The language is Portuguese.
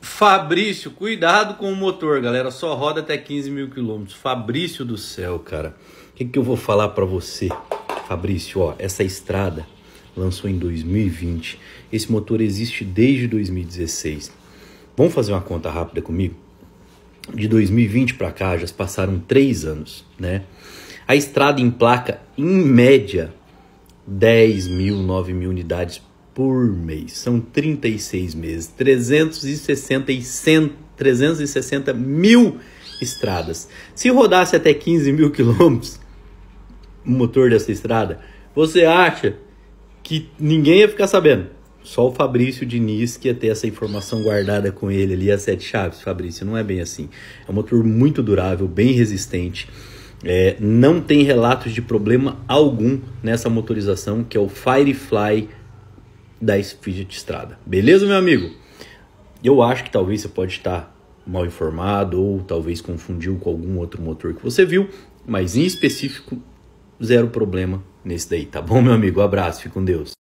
Fabrício, cuidado com o motor, galera. Só roda até 15 mil quilômetros. Fabrício do céu, cara. O que, que eu vou falar para você, Fabrício? Ó, essa estrada lançou em 2020. Esse motor existe desde 2016. Vamos fazer uma conta rápida comigo? De 2020 para cá já passaram três anos, né? A estrada em placa, em média, 10 mil, 9 mil unidades por mês. São 36 meses, 360, e e 360 mil estradas. Se rodasse até 15 mil quilômetros o motor dessa estrada, você acha que ninguém ia ficar sabendo? Só o Fabrício Diniz que ia ter essa informação guardada com ele ali, as sete chaves. Fabrício, não é bem assim. É um motor muito durável, bem resistente. É, não tem relatos de problema algum nessa motorização, que é o Firefly da Fidget Estrada. Beleza, meu amigo? Eu acho que talvez você pode estar mal informado ou talvez confundiu com algum outro motor que você viu, mas em específico, zero problema nesse daí, tá bom, meu amigo? Um abraço, fique com Deus.